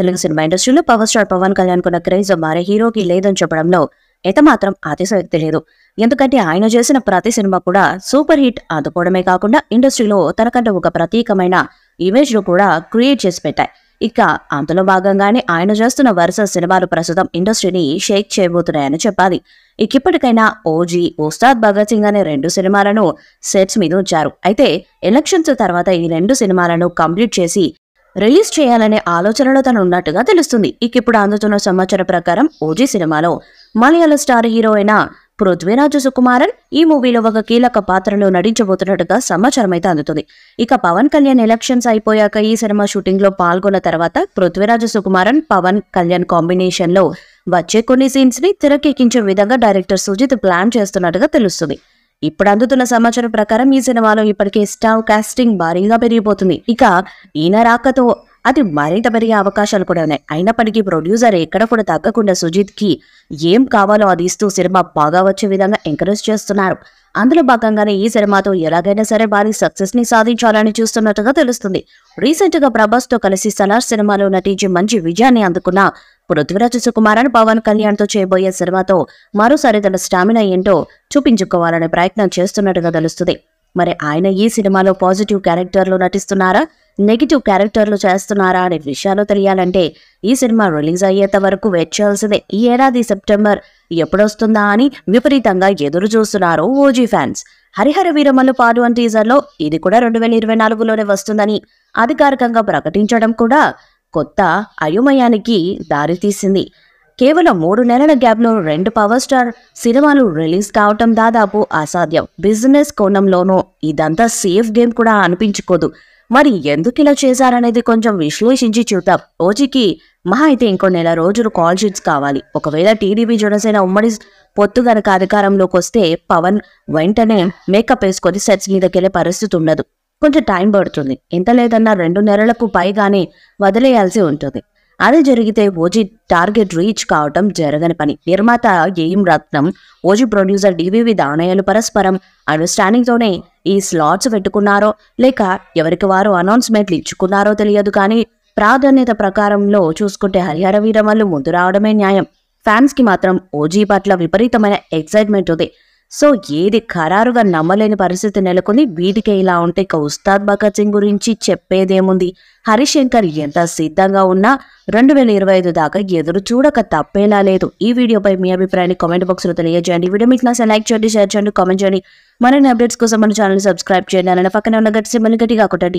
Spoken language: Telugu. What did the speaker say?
తెలుగు సినిమా ఇండస్ట్రీలో పవర్ స్టార్ పవన్ కళ్యాణ్ కున్న క్రేజ్ మారే హీరోకి లేదని చెప్పడంలో మాత్రం అతిశయోక్తి లేదు ఎందుకంటే ఆయన చేసిన ప్రతి సినిమా కూడా సూపర్ హిట్ అందుకోవడమే కాకుండా ఇండస్ట్రీలో తనకంటే ఒక ప్రత్యేకమైన ఇమేజ్ ను కూడా క్రియేట్ చేసి పెట్టాయి ఇక అందులో భాగంగానే ఆయన చేస్తున్న వరుస సినిమాలు ప్రస్తుతం ఇండస్ట్రీని షేక్ చేయబోతున్నాయని చెప్పాలి ఇక ఇప్పటికైనా ఓజీ ఉస్తాద్ భగత్ సింగ్ అనే రెండు సినిమాలను సెట్స్ మీద ఉంచారు అయితే ఎలక్షన్స్ తర్వాత ఈ రెండు సినిమాలను కంప్లీట్ చేసి రిలీజ్ చేయాలనే ఆలోచనలో తను ఉన్నట్టుగా తెలుస్తుంది ఇక ఇప్పుడు అందుతున్న సమాచారం ప్రకారం ఓజీ సినిమాలో మలయాళ స్టార్ హీరో అయిన పృథ్వీరాజు సుకుమారన్ ఈ మూవీలో ఒక కీలక పాత్రలో నటించబోతున్నట్టుగా సమాచారం అయితే అందుతుంది ఇక పవన్ కళ్యాణ్ ఎలక్షన్స్ అయిపోయాక ఈ సినిమా షూటింగ్ లో పాల్గొన్న తర్వాత పృథ్వీరాజు సుకుమారన్ పవన్ కళ్యాణ్ కాంబినేషన్ లో వచ్చే కొన్ని సీన్స్ ని తెరకెక్కించే విధంగా డైరెక్టర్ సుజిత్ ప్లాన్ చేస్తున్నట్టుగా తెలుస్తుంది ఇప్పుడు అందుతున్న సమాచారం ప్రకారం ఈ సినిమాలో ఇప్పటికే స్టావ్ కాస్టింగ్ భారీగా పెరిగిపోతుంది ఇక ఈయన రాకతో అది మరింత పెరిగే అవకాశాలు కూడా ఉన్నాయి అయినప్పటికీ ప్రొడ్యూసర్ ఎక్కడ కూడా తగ్గకుండా కి ఏం కావాలో అది ఇస్తూ సినిమా బాగా వచ్చే విధంగా ఎంకరేజ్ చేస్తున్నారు అందులో భాగంగానే ఈ సినిమాతో ఎలాగైనా సరే భారీ సక్సెస్ ని సాధించాలని చూస్తున్నట్టుగా తెలుస్తుంది రీసెంట్ గా ప్రభాస్ తో కలిసి సలార్ సినిమాలో నటించి మంచి విజయాన్ని అందుకున్న పృథ్వీరాజ్ సుకుమారన్ పవన్ కళ్యాణ్ తో చేయబోయే సినిమాతో మరోసారి తన స్టామినా ఏంటో చూపించుకోవాలనే ప్రయత్నం చేస్తున్నట్టుగా తెలుస్తుంది మరి ఆయన ఈ సినిమాలో పాజిటివ్ క్యారెక్టర్లో నటిస్తున్నారా నెగిటివ్ క్యారెక్టర్లు చేస్తున్నారా అనే విషయాలు తెలియాలంటే ఈ సినిమా రిలీజ్ అయ్యేంత వరకు వెయిట్ చేయాల్సిందే ఈ ఏడాది సెప్టెంబర్ ఎప్పుడొస్తుందా అని విపరీతంగా ఎదురు చూస్తున్నారు ఓజీ ఫ్యాన్స్ హరిహర వీరమల్లు పాడు అని టీజర్లో ఇది కూడా రెండు వేల ఇరవై నాలుగులోనే వస్తుందని అధికారికంగా ప్రకటించడం కూడా కొత్త అయోమయానికి దారితీసింది కేవలం మూడు నెలల గ్యాప్లో రెండు పవర్ స్టార్ సినిమాలు రిలీజ్ కావటం దాదాపు అసాధ్యం బిజినెస్ కోణంలోనూ ఇదంతా సేఫ్ గేమ్ కూడా అనిపించుకోదు మరి ఎందుకు ఇలా చేశారనేది కొంచెం విశ్లేషించి చూద్దాం రోజుకి మహా అయితే ఇంకో నెల రోజులు కాల్ షీట్స్ కావాలి ఒకవేళ టీడీపీ జనసేన ఉమ్మడి పొత్తు గనక అధికారంలోకి వస్తే పవన్ వెంటనే మేకప్ వేసుకొని సెట్స్ మీదకెళ్ళే పరిస్థితి ఉండదు కొంచెం టైం పడుతుంది ఎంత లేదన్నా రెండు నెలలకు పైగానే వదిలేయాల్సి ఉంటుంది అది జరిగితే ఓజీ టార్గెట్ రీచ్ కావటం జరగని పని నిర్మాత AM Ratnam OG producer DVV దానయ్యలు పరస్పరం అండర్స్టాండింగ్తోనే ఈ స్లాట్స్ పెట్టుకున్నారో లేక ఎవరికి వారు అనౌన్స్మెంట్లు ఇచ్చుకున్నారో తెలియదు కానీ ప్రాధాన్యత ప్రకారంలో చూసుకుంటే హరిహర వీరమల్లు ముందు రావడమే న్యాయం ఫ్యాన్స్కి మాత్రం ఓజీ పట్ల విపరీతమైన ఎక్సైట్మెంట్ ఉంది సో ఏది ఖరారుగా నమ్మలేని పరిస్థితి నెలకొని వీటికే ఇలా ఉంటే ఇక ఉస్తాద్ భగత్ సింగ్ గురించి చెప్పేదేముంది హరిశంకర్ ఎంత సిద్ధంగా ఉన్నా రెండు వేల ఇరవై ఐదు దాకా ఎదురు చూడక తప్పేలా లేదు ఈ వీడియోపై మీ అభిప్రాయాన్ని కామెంట్ బాక్స్లో తెలియజేయండి వీడియో మీకు నచ్చ లైక్ చేయండి షేర్ చేయండి కామెంట్ చేయండి మరిన్ని అప్డేట్స్ కోసం మన ఛానల్ సబ్స్క్రైబ్ చేయండి అలానే పక్కన ఉన్న గట్టి సింబల్ గట్టిగా కొట్టండి